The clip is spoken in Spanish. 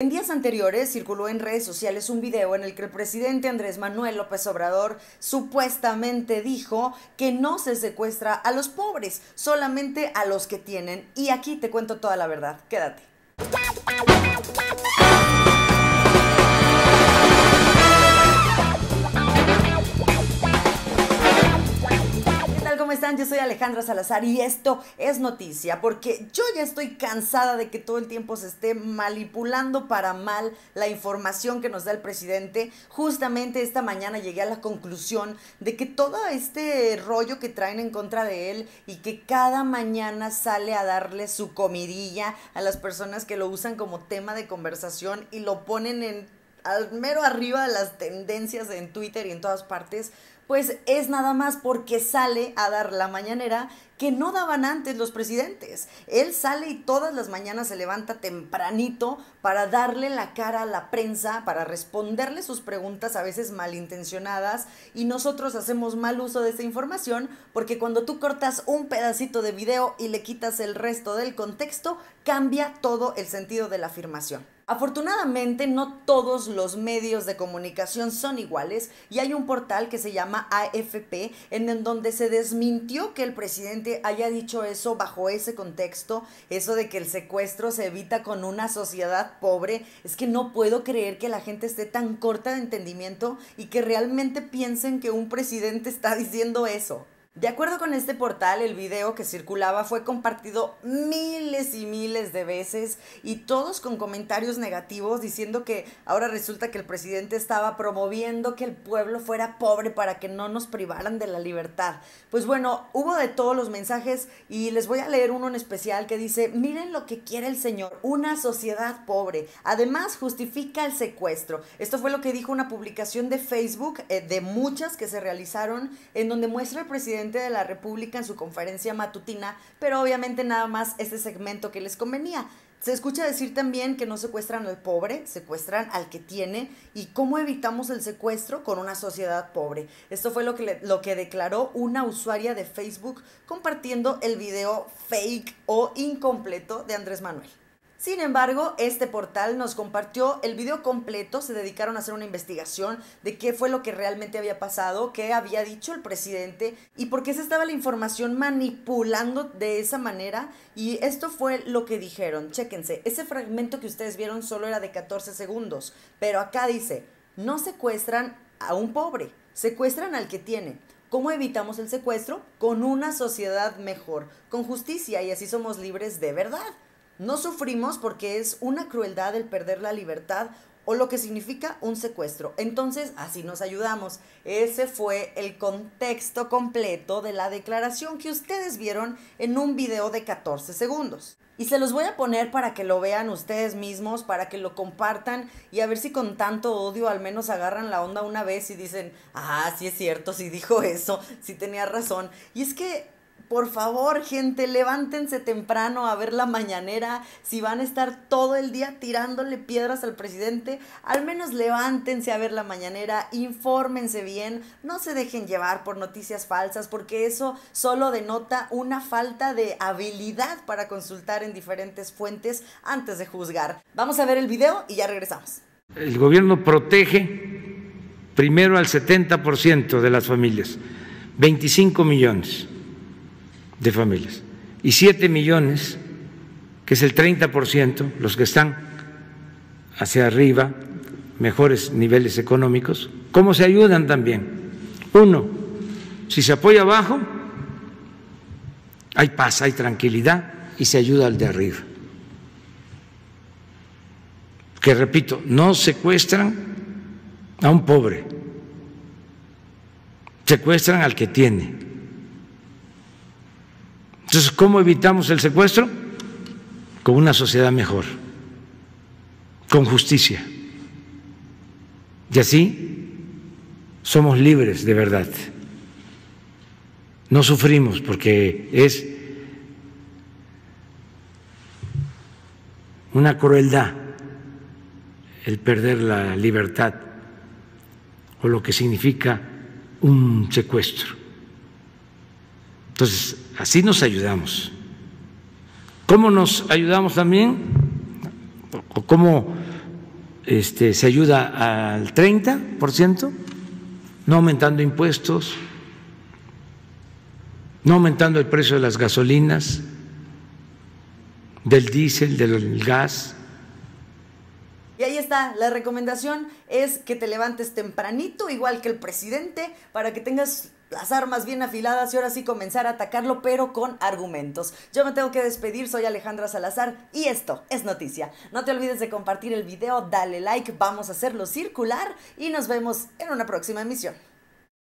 En días anteriores circuló en redes sociales un video en el que el presidente Andrés Manuel López Obrador supuestamente dijo que no se secuestra a los pobres, solamente a los que tienen. Y aquí te cuento toda la verdad. Quédate. están? Yo soy Alejandra Salazar y esto es noticia, porque yo ya estoy cansada de que todo el tiempo se esté manipulando para mal la información que nos da el presidente. Justamente esta mañana llegué a la conclusión de que todo este rollo que traen en contra de él y que cada mañana sale a darle su comidilla a las personas que lo usan como tema de conversación y lo ponen en al mero arriba de las tendencias en Twitter y en todas partes, pues es nada más porque sale a dar la mañanera que no daban antes los presidentes. Él sale y todas las mañanas se levanta tempranito para darle la cara a la prensa, para responderle sus preguntas a veces malintencionadas y nosotros hacemos mal uso de esta información porque cuando tú cortas un pedacito de video y le quitas el resto del contexto, cambia todo el sentido de la afirmación. Afortunadamente no todos los medios de comunicación son iguales y hay un portal que se llama AFP en donde se desmintió que el presidente haya dicho eso bajo ese contexto, eso de que el secuestro se evita con una sociedad pobre. Es que no puedo creer que la gente esté tan corta de entendimiento y que realmente piensen que un presidente está diciendo eso. De acuerdo con este portal, el video que circulaba fue compartido miles y miles de veces y todos con comentarios negativos diciendo que ahora resulta que el presidente estaba promoviendo que el pueblo fuera pobre para que no nos privaran de la libertad. Pues bueno, hubo de todos los mensajes y les voy a leer uno en especial que dice, miren lo que quiere el señor, una sociedad pobre. Además, justifica el secuestro. Esto fue lo que dijo una publicación de Facebook eh, de muchas que se realizaron en donde muestra el presidente de la República en su conferencia matutina, pero obviamente nada más este segmento que les convenía. Se escucha decir también que no secuestran al pobre, secuestran al que tiene y cómo evitamos el secuestro con una sociedad pobre. Esto fue lo que, lo que declaró una usuaria de Facebook compartiendo el video fake o incompleto de Andrés Manuel. Sin embargo, este portal nos compartió el video completo, se dedicaron a hacer una investigación de qué fue lo que realmente había pasado, qué había dicho el presidente y por qué se estaba la información manipulando de esa manera. Y esto fue lo que dijeron. Chéquense, ese fragmento que ustedes vieron solo era de 14 segundos, pero acá dice, no secuestran a un pobre, secuestran al que tiene. ¿Cómo evitamos el secuestro? Con una sociedad mejor, con justicia y así somos libres de verdad. No sufrimos porque es una crueldad el perder la libertad o lo que significa un secuestro. Entonces, así nos ayudamos. Ese fue el contexto completo de la declaración que ustedes vieron en un video de 14 segundos. Y se los voy a poner para que lo vean ustedes mismos, para que lo compartan y a ver si con tanto odio al menos agarran la onda una vez y dicen, ah, sí es cierto, sí dijo eso, sí tenía razón. Y es que por favor, gente, levántense temprano a ver la mañanera. Si van a estar todo el día tirándole piedras al presidente, al menos levántense a ver la mañanera, infórmense bien, no se dejen llevar por noticias falsas, porque eso solo denota una falta de habilidad para consultar en diferentes fuentes antes de juzgar. Vamos a ver el video y ya regresamos. El gobierno protege primero al 70% de las familias, 25 millones de familias y siete millones, que es el 30%, los que están hacia arriba, mejores niveles económicos, ¿cómo se ayudan también? Uno, si se apoya abajo, hay paz, hay tranquilidad y se ayuda al de arriba. Que repito, no secuestran a un pobre, secuestran al que tiene entonces, ¿cómo evitamos el secuestro? Con una sociedad mejor, con justicia. Y así somos libres de verdad. No sufrimos porque es una crueldad el perder la libertad o lo que significa un secuestro. Entonces, así nos ayudamos. ¿Cómo nos ayudamos también? cómo este, se ayuda al 30%? No aumentando impuestos, no aumentando el precio de las gasolinas, del diésel, del gas, y ahí está, la recomendación es que te levantes tempranito, igual que el presidente, para que tengas las armas bien afiladas y ahora sí comenzar a atacarlo, pero con argumentos. Yo me tengo que despedir, soy Alejandra Salazar y esto es noticia. No te olvides de compartir el video, dale like, vamos a hacerlo circular y nos vemos en una próxima emisión.